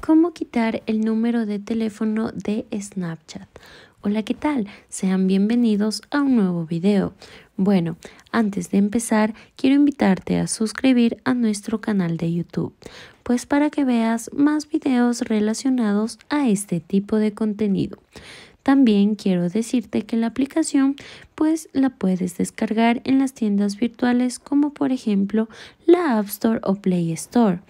cómo quitar el número de teléfono de Snapchat. Hola, ¿qué tal? Sean bienvenidos a un nuevo video. Bueno, antes de empezar, quiero invitarte a suscribir a nuestro canal de YouTube, pues para que veas más videos relacionados a este tipo de contenido. También quiero decirte que la aplicación pues la puedes descargar en las tiendas virtuales como por ejemplo la App Store o Play Store.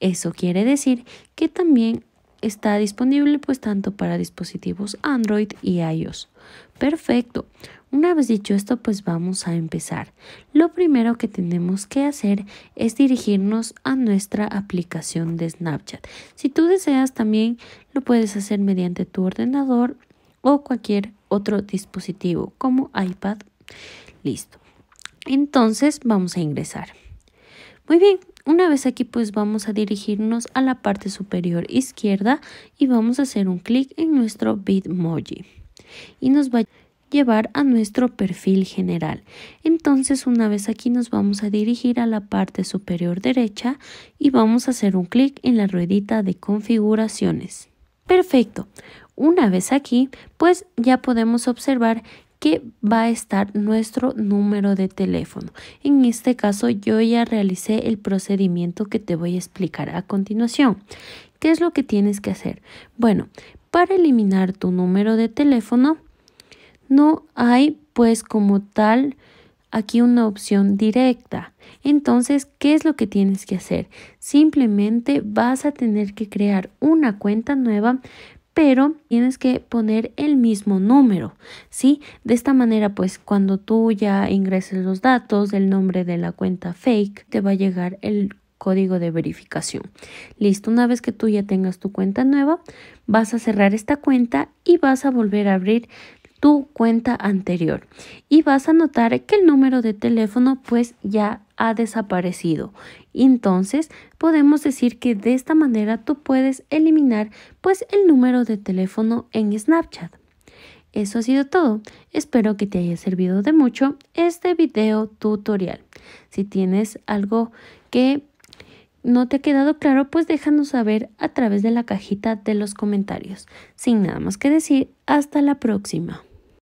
Eso quiere decir que también está disponible pues tanto para dispositivos Android y iOS. Perfecto. Una vez dicho esto, pues vamos a empezar. Lo primero que tenemos que hacer es dirigirnos a nuestra aplicación de Snapchat. Si tú deseas también lo puedes hacer mediante tu ordenador o cualquier otro dispositivo como iPad. Listo. Entonces vamos a ingresar. Muy bien, una vez aquí pues vamos a dirigirnos a la parte superior izquierda y vamos a hacer un clic en nuestro Bitmoji. Y nos va a llevar a nuestro perfil general. Entonces una vez aquí nos vamos a dirigir a la parte superior derecha y vamos a hacer un clic en la ruedita de configuraciones. Perfecto, una vez aquí, pues ya podemos observar que va a estar nuestro número de teléfono. En este caso yo ya realicé el procedimiento que te voy a explicar a continuación. ¿Qué es lo que tienes que hacer? Bueno, para eliminar tu número de teléfono no hay pues como tal aquí una opción directa. Entonces, ¿qué es lo que tienes que hacer? Simplemente vas a tener que crear una cuenta nueva pero tienes que poner el mismo número, ¿sí? De esta manera, pues cuando tú ya ingreses los datos, el nombre de la cuenta fake, te va a llegar el código de verificación. Listo, una vez que tú ya tengas tu cuenta nueva, vas a cerrar esta cuenta y vas a volver a abrir tu cuenta anterior y vas a notar que el número de teléfono pues ya ha desaparecido. Entonces, podemos decir que de esta manera tú puedes eliminar pues el número de teléfono en Snapchat. Eso ha sido todo. Espero que te haya servido de mucho este video tutorial. Si tienes algo que no te ha quedado claro, pues déjanos saber a través de la cajita de los comentarios. Sin nada más que decir, hasta la próxima.